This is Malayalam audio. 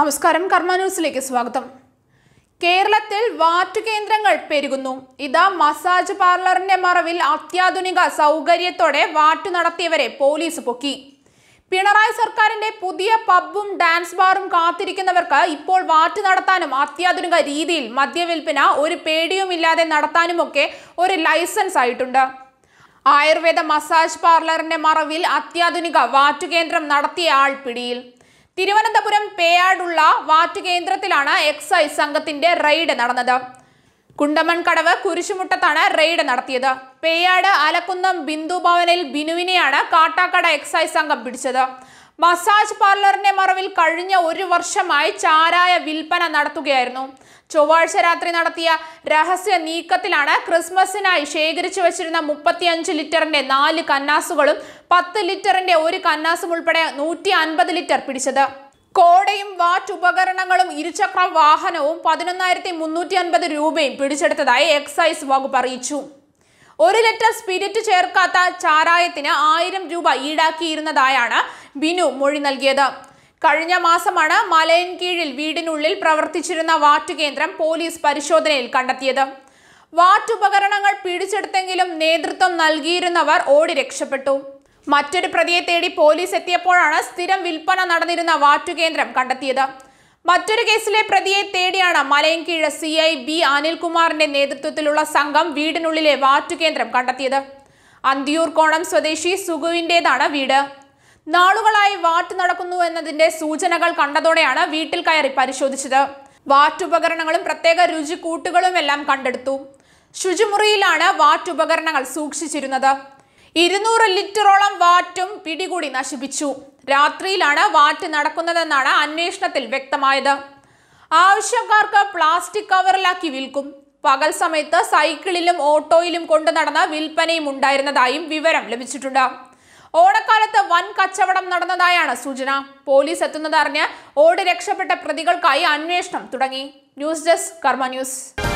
നമസ്കാരം കർമ്മ ന്യൂസിലേക്ക് സ്വാഗതം കേരളത്തിൽ വാറ്റ് കേന്ദ്രങ്ങൾ പെരുകുന്നു ഇതാ മസാജ് പാർലറിന്റെ മറവിൽ അത്യാധുനിക സൗകര്യത്തോടെ വാറ്റ് നടത്തിയവരെ പോലീസ് പൊക്കി പിണറായി സർക്കാരിന്റെ പുതിയ പബ്ബും ഡാൻസ് ബാറും കാത്തിരിക്കുന്നവർക്ക് ഇപ്പോൾ വാറ്റ് നടത്താനും അത്യാധുനിക രീതിയിൽ മദ്യവിൽപ്പന ഒരു പേടിയുമില്ലാതെ നടത്താനുമൊക്കെ ഒരു ലൈസൻസ് ആയിട്ടുണ്ട് ആയുർവേദ മസാജ് പാർലറിന്റെ മറവിൽ അത്യാധുനിക വാറ്റ് കേന്ദ്രം നടത്തിയ ആൾ പിടിയിൽ തിരുവനന്തപുരം പേയാടുള്ള വാറ്റ് കേന്ദ്രത്തിലാണ് എക്സൈസ് സംഘത്തിന്റെ റെയ്ഡ് നടന്നത് കുണ്ടമൺകടവ് കുരിശുമുട്ടത്താണ് റെയ്ഡ് നടത്തിയത് പേയാട് അലക്കുന്നം ബിന്ദു ഭവനിൽ ബിനുവിനെയാണ് കാട്ടാക്കട എക്സൈസ് സംഘം പിടിച്ചത് മസാജ് പാർലറിന്റെ മറവിൽ കഴിഞ്ഞ ഒരു വർഷമായി ചാരായ വിൽപ്പന നടത്തുകയായിരുന്നു ചൊവ്വാഴ്ച രാത്രി നടത്തിയ രഹസ്യ നീക്കത്തിലാണ് ക്രിസ്മസിനായി ശേഖരിച്ചു വച്ചിരുന്ന മുപ്പത്തിയഞ്ച് ലിറ്ററിന്റെ നാല് കന്നാസുകളും പത്ത് ലിറ്ററിന്റെ ഒരു കന്നാസും ഉൾപ്പെടെ നൂറ്റി അൻപത് ലിറ്റർ പിടിച്ചത് കോടയും വാറ്റ് ഉപകരണങ്ങളും ഇരുചക്ര വാഹനവും പതിനൊന്നായിരത്തി മുന്നൂറ്റി അൻപത് രൂപയും പിടിച്ചെടുത്തതായി എക്സൈസ് വകുപ്പ് അറിയിച്ചു ഒരു ലിറ്റർ സ്പിരിറ്റ് ചേർക്കാത്ത ചാരായത്തിന് ആയിരം രൂപ ഈടാക്കിയിരുന്നതായാണ് ബിനു മൊഴി നൽകിയത് കഴിഞ്ഞ മാസമാണ് മലയൻ കീഴിൽ വീടിനുള്ളിൽ പ്രവർത്തിച്ചിരുന്ന വാറ്റ് കേന്ദ്രം പോലീസ് പരിശോധനയിൽ കണ്ടെത്തിയത് ഉപകരണങ്ങൾ പിടിച്ചെടുത്തെങ്കിലും നേതൃത്വം നൽകിയിരുന്നവർ ഓടി രക്ഷപ്പെട്ടു മറ്റൊരു പ്രതിയെ തേടി പോലീസ് എത്തിയപ്പോഴാണ് സ്ഥിരം വിൽപ്പന നടന്നിരുന്ന കേന്ദ്രം കണ്ടെത്തിയത് മറ്റൊരു കേസിലെ പ്രതിയെ തേടിയാണ് മലയൻകീഴ് സി ഐ ബി അനിൽകുമാറിന്റെ നേതൃത്വത്തിലുള്ള സംഘം വീടിനുള്ളിലെ കേന്ദ്രം കണ്ടെത്തിയത് കോണം സ്വദേശി സുഗുവിൻ്റേതാണ് വീട് നാളുകളായി വാറ്റ് നടക്കുന്നു എന്നതിന്റെ സൂചനകൾ കണ്ടതോടെയാണ് വീട്ടിൽ കയറി പരിശോധിച്ചത് വാറ്റുപകരണങ്ങളും പ്രത്യേക രുചിക്കൂട്ടുകളും എല്ലാം കണ്ടെടുത്തു ശുചിമുറിയിലാണ് വാറ്റുപകരണങ്ങൾ സൂക്ഷിച്ചിരുന്നത് ഇരുന്നൂറ് ലിറ്ററോളം വാറ്റും പിടികൂടി നശിപ്പിച്ചു രാത്രിയിലാണ് വാറ്റ് നടക്കുന്നതെന്നാണ് അന്വേഷണത്തിൽ വ്യക്തമായത് ആവശ്യക്കാർക്ക് പ്ലാസ്റ്റിക് കവറിലാക്കി വിൽക്കും പകൽ സമയത്ത് സൈക്കിളിലും ഓട്ടോയിലും കൊണ്ടു നടന്ന വിൽപ്പനയും ഉണ്ടായിരുന്നതായും വിവരം ലഭിച്ചിട്ടുണ്ട് ഓടക്കാലത്ത് വൻ കച്ചവടം നടന്നതായാണ് സൂചന പോലീസ് എത്തുന്നതറിഞ്ഞ് ഓടി രക്ഷപ്പെട്ട പ്രതികൾക്കായി അന്വേഷണം തുടങ്ങി ന്യൂസ് ഡെസ്ക് കർമ്മ ന്യൂസ്